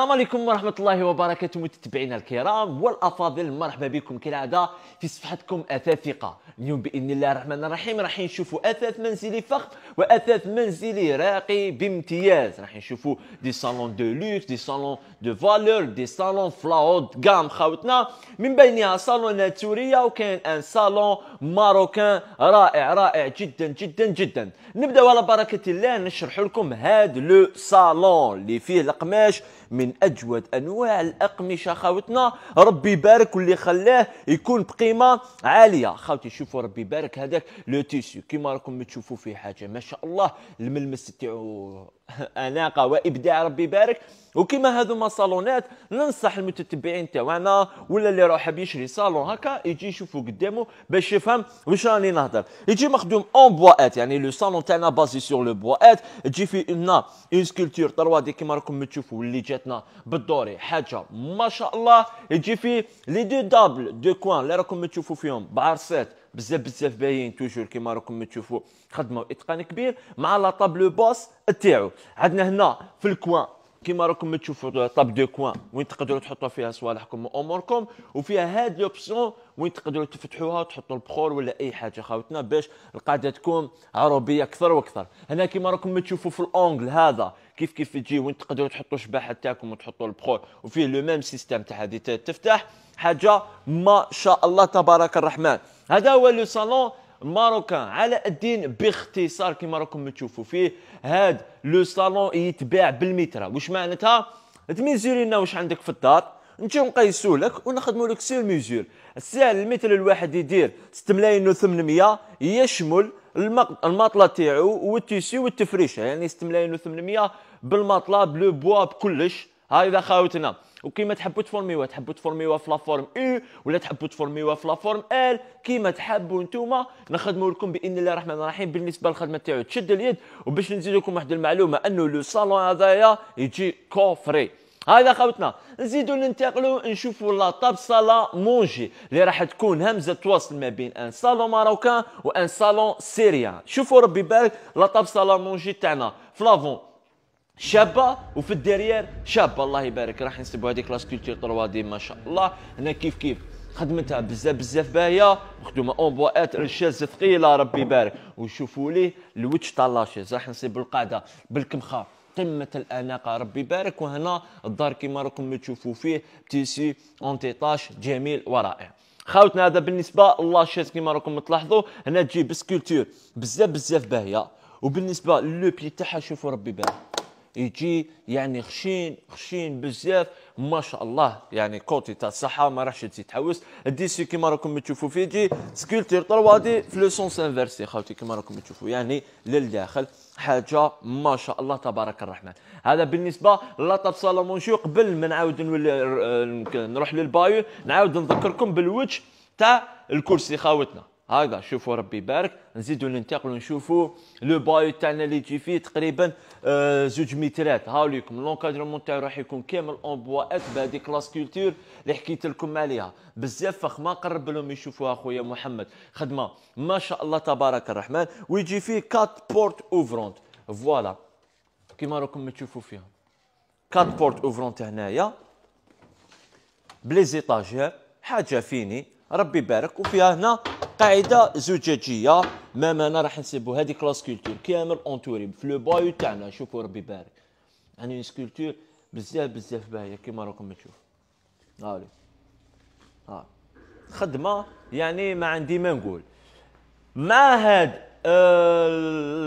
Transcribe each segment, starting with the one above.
السلام عليكم ورحمة الله وبركاته متتبعينا الكرام والأفاضل مرحبا بكم كالعادة في صفحتكم أثاث ثقة اليوم بإذن الله الرحمن الرحيم راح نشوفوا أثاث منزلي فخم وأثاث منزلي راقي بامتياز راح نشوفوا دي صالون دو لوكس دي صالون دو فالور دي صالون فلاود كام خاوتنا من بينها صالونات سورية وكاين أن صالون ماروكان رائع رائع جدا جدا جدا نبدأ على بركة الله نشرح لكم هاد لو صالون اللي فيه القماش من اجود انواع الاقمشه خاوتنا ربي يبارك واللي خلاه يكون بقيمه عاليه خاوتي شوفوا ربي يبارك هذاك لو تيسيو كيما راكم تشوفوا فيه حاجه ما شاء الله الملمس تاعو اناقه وابداع ربي يبارك وكما هذوما صالونات ننصح المتتبعين تاعنا ولا اللي راح يشري صالون هكا يجي يشوفوا قدامه باش يفهم واش راني نهضر يجي مخدوم اون بوات يعني لو صالون تاعنا بازي سور لو بوات تجي في لنا اون سكولتور 3 دي كيما راكم تشوفوا اللي جاتنا بالدوري حاجه ما شاء الله يجي في لي دو دابل دو كوان اللي راكم تشوفوا فيهم بعرسات بزاف بزاف باين توجور كيما راكم تشوفوا خدمه واتقان كبير مع لا لو بوس تاعو عندنا هنا في الكوان كيما راكم تشوفوا طاب دو كوان وين تقدروا تحطوا فيها صوالحكم واموركم وفيها هاد لوبسيون وين تقدروا تفتحوها وتحطوا البخور ولا اي حاجه خاوتنا باش القاعده تكون عربيه اكثر واكثر هنا كيما راكم تشوفوا في الاونجل هذا كيف كيف تجي وين تقدروا تحطوا الشباحه تاعكم وتحطوا البخور وفيه لو ميم سيستم تاع هذه تفتح حاجه ما شاء الله تبارك الرحمن هذا هو لو صالون ماروكان على الدين باختصار كما راكم تشوفوا فيه هاد لو صالون يتباع بالمتر واش معناتها تميزوري لنا واش عندك في الدار نجيو نقيسو لك ونخدموا لك سير ميزور السعر المتر الواحد يدير 6 ملايين و800 يشمل الماطله تاعو والتيسي والتفريشه يعني 6 ملايين و800 بالماطله بلو بوا بكلش هاي خاوتنا وكيما تحبوا تفورميوها تحبوا تفورميوها في لافورم او ولا تحبوا تفورميوها في لافورم ال كيما تحبوا نتوما نخدموا لكم باذن الله الرحمن الرحيم بالنسبه للخدمه تاعو تشد اليد وباش نزيد لكم واحد المعلومه انه لو صالون هذايا يجي كوفري هذا خوتنا نزيدو ننتقلوا نشوفوا لا طاب صالا مونجي اللي راح تكون همزه تواصل ما بين ان صالون ماروكان وان صالون سيريان شوفوا ربي بارك لا طاب صالا مونجي تاعنا فلافون شابه وفي الديريير شابه الله يبارك راح نسيبوا هذيك لاسكولتور 3 دي ما شاء الله هنا كيف كيف خدمتها بزاف بزاف باهيه مخدومه اونبوات رشاز ثقيله ربي يبارك وشوفوا ليه الوجه تاع لاشيز راح نسيبوا القاعده بالكمخه قمه الاناقه ربي يبارك وهنا الدار كيما راكم تشوفوا فيه تيسي اون تيطاش جميل ورائع خاوتنا هذا بالنسبه لاشيز كيما راكم تلاحظوا هنا تجي بسكولتور بزاف بزاف باهيه وبالنسبه لو بي تاعها شوفوا ربي يبارك يجي يعني خشين خشين بزاف ما شاء الله يعني كوتي تاع الصحه ما راحش تزيد تحوس الديسي كيما راكم تشوفوا فيجي سكولتير طروا دي في لو سونس انفيرسي خاوتي كيما راكم تشوفوا يعني للداخل حاجه ما شاء الله تبارك الرحمن هذا بالنسبه لطب شو قبل ما نعاود آه، نروح للبايو نعاود نذكركم بالوجه تاع الكرسي خاوتنا هاكا شوفوا ربي يبارك نزيدوا ننتقلوا نشوفوا لو بايو تاعنا اللي يجي فيه تقريبا آه زوج مترات هاوليكم لونكادرمون تاعو راح يكون كامل اون بوا ات بهذيك كلاس كولتور اللي حكيت لكم عليها بزاف فخمه قرب لهم يشوفوها خويا محمد خدمه ما شاء الله تبارك الرحمن ويجي فيه كات بورت اوفرونت فوالا كيما راكم تشوفوا فيها كات بورت اوفرونت هنايا بليزيطاجير حاجه فيني ربي يبارك وفيها هنا قاعده زجاجيه انا راح نسيبو هذيك لا سكولتور كامل اونتوري في لو بايو تاعنا شوفوا ربي يبارك يعني سكولتور بزاف بزاف باهيه كيما راكم تشوف هاولي ها خدمه يعني ما عندي ما نقول مع هاد آه،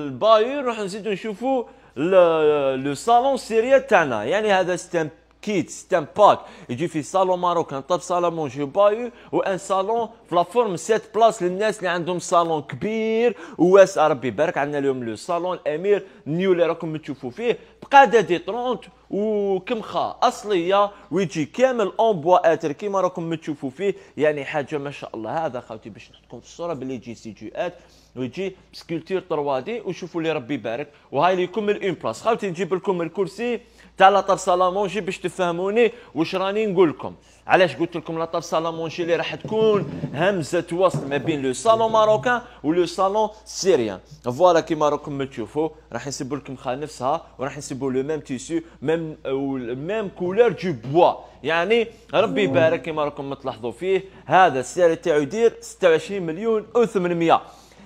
البايو نروح نزيدو نشوفو آه، لو صالون سيريال تاعنا يعني هذا ستامب كيت ستان باك يجي في صالون ماروكان طب صالون مونجي بايو وان صالون في لا فورم سيت بلاص للناس اللي عندهم صالون كبير واسع ربي يبارك عندنا اليوم لو صالون الامير نيو اللي راكم تشوفوا فيه بقاده دي 30 وكمخه اصليه ويجي كامل اون بوا اتر كيما راكم تشوفوا فيه يعني حاجه ما شاء الله هذا خاوتي باش نحطكم في الصوره باللي يجي سي جي ات ويجي سكولتير 3 دي وشوفوا لي ربي يبارك وهاي ليكم الإون بلاص خاوتي نجيب لكم الكرسي تاع لاطاب سالامونجي باش تفهموني واش راني نقول لكم علاش قلت لكم لاطاب سالامونجي اللي راح تكون همزه وصل ما بين لو صالون ماروكان ولو صالون سيريان فوالا كيما راكم تشوفوا راح نسيبوا لكم خا نفسها وراح نسيبوا لو ميم تيسو ميم ميم كولور دو بوا يعني ربي يبارك كيما راكم تلاحظوا فيه هذا السعر تاعو يدير 26 مليون و 800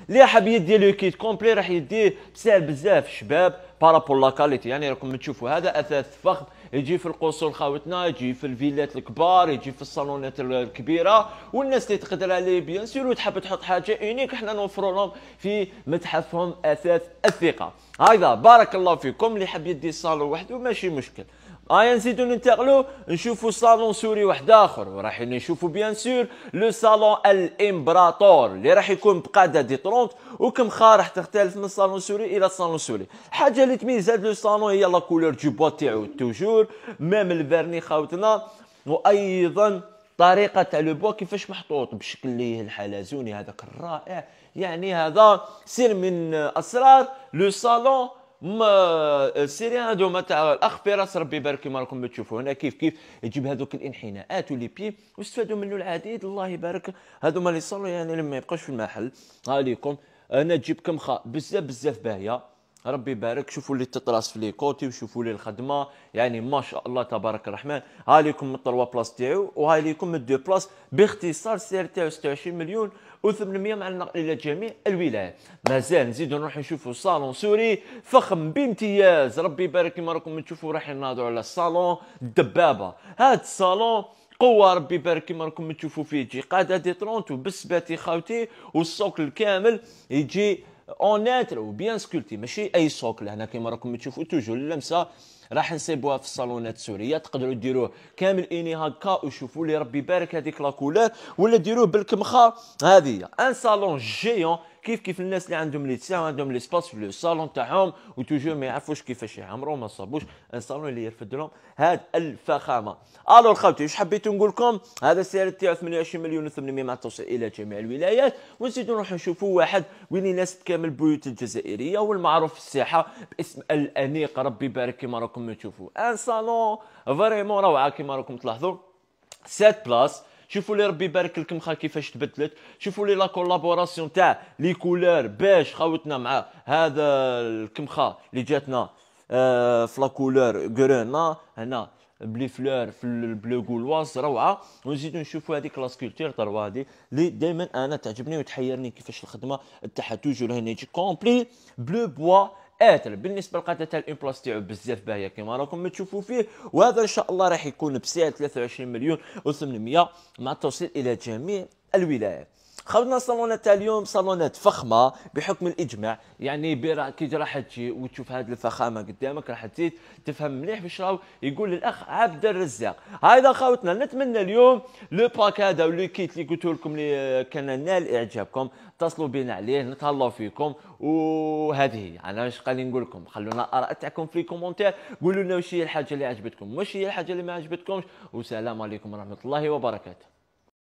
اللي حاب يدي لو كيت كومبلي راح يديه بسعر بزاف شباب بارابول لا كاليتي يعني راكم تشوفوا هذا اثاث فخم يجي في القصور خاوتنا يجي في الفيلات الكبار يجي في الصالونات الكبيره والناس اللي تقدر عليه بيان سور وتحب تحط حاجه اونيك احنا نوفروا لهم في متحفهم اثاث الثقه هكذا بارك الله فيكم اللي حاب يدي الصالون وحده ماشي مشكل هيا آه، نزيدو ننتقلو نشوفو صالون سوري واحد اخر وراح نشوفو بيان سور لو صالون الامبراطور اللي راح يكون بقاده دي طرونت وكم راح تختلف من الصالون السوري الى الصالون السوري حاجه اللي هذا لو صالون هي لا كولور دو بوا تاعو توجور ميم الفرني خاوتنا وايضا طريقه تاع لو بوا كيفاش محطوط بشكل ليه الحلزوني هذاك الرائع يعني هذا سر من اسرار لو صالون ما سيري هذوما تاع الاخ فراس ربي يبارك كيما راكم تشوفوا هنا كيف كيف يجيب هذوك الانحناءات ولي بي واستفادوا منه العديد الله يبارك هذوما لي صالون يعني لما يبقاش في المحل ها ليكم انا تجيب كمخه بزاف بزاف باهيه ربي يبارك شوفوا لي تطراس في لي كوتي وشوفوا لي الخدمه يعني ما شاء الله تبارك الرحمن ها ليكم من الطلوا بلاص تاعو وهاي ليكم من الدو بلاص باختصار السعر تاعو 26 مليون و800 مع النقل الى جميع الولايات مازال نزيدو نروح نشوفوا صالون سوري فخم بامتياز ربي يبارك كيما راكم تشوفوا راح نهضروا على الصالون الدبابه هذا الصالون قوه ربي يبارك كيما راكم تشوفوا فيه يجي قاعده دي 30 وبثباتي خاوتي والسوق الكامل يجي او وبيان سكولتي ماشي اي سوكل هنا كيما راكم تشوفوا توجور اللمسه راح نسيبوها في الصالونات السوريه تقدروا ديروه كامل اني هكا وشوفوا لي ربي يبارك هذيك لاكولور ولا ديروه بالكمخه هذه ان صالون جيون كيف كيف الناس اللي عندهم لي تساع وعندهم لي سباس في لو صالون تاعهم وتوجور ما يعرفوش كيفاش يعمروا ما صابوش ان صالون اللي يرفد لهم هاد الفخامه الو خوتي واش حبيت نقول لكم هذا السعر تاعو 28 مليون و800 مع التوصيل الى جميع الولايات ونزيدو نروحو نشوفوا واحد وين يناسب كامل البيوت الجزائريه والمعروف في الساحه باسم الانيق ربي يبارك كيما راكم تشوفوا ان صالون فريمون روعه كيما راكم تلاحظوا 7 بلاص شوفوا لي ربي يبارك لكم خا كيفاش تبدلت شوفوا لي لا كولابوراسيون تاع لي كولور باش خاوتنا مع هذا الكمخه اللي جاتنا آه في لا كولور غرينا هنا بلي فلور في البلو غولواز روعه ونزيدو نشوفوا هذيك لا سكولتور تروا هذه اللي دائما انا تعجبني وتحيرني كيفاش الخدمه تاعها توجور هنا يجي كومبلي بلو بوا اتر بالنسبه لقطه الامبلاس تاعو بزاف باهيه كما راكم تشوفوا فيه وهذا ان شاء الله راح يكون بسعر 23 مليون و800 مع التوصيل الى جميع الولايات خرجنا صالونات تاع اليوم صالونات فخمه بحكم الاجماع يعني برا كي راح تجي وتشوف هذه الفخامه قدامك راح تزيد تفهم مليح باش راهو يقول الاخ عبد الرزاق هذا خاوتنا نتمنى اليوم لو باك هذا ولو كيت اللي قلت لكم اللي آه، كان نال اعجابكم اتصلوا بنا عليه نتهلاو فيكم وهذه انا واش قالي نقول لكم خلونا الاراء تاعكم في الكومنتير قولوا لنا واش هي الحاجه اللي عجبتكم واش هي الحاجه اللي ما عجبتكمش والسلام عليكم ورحمه الله وبركاته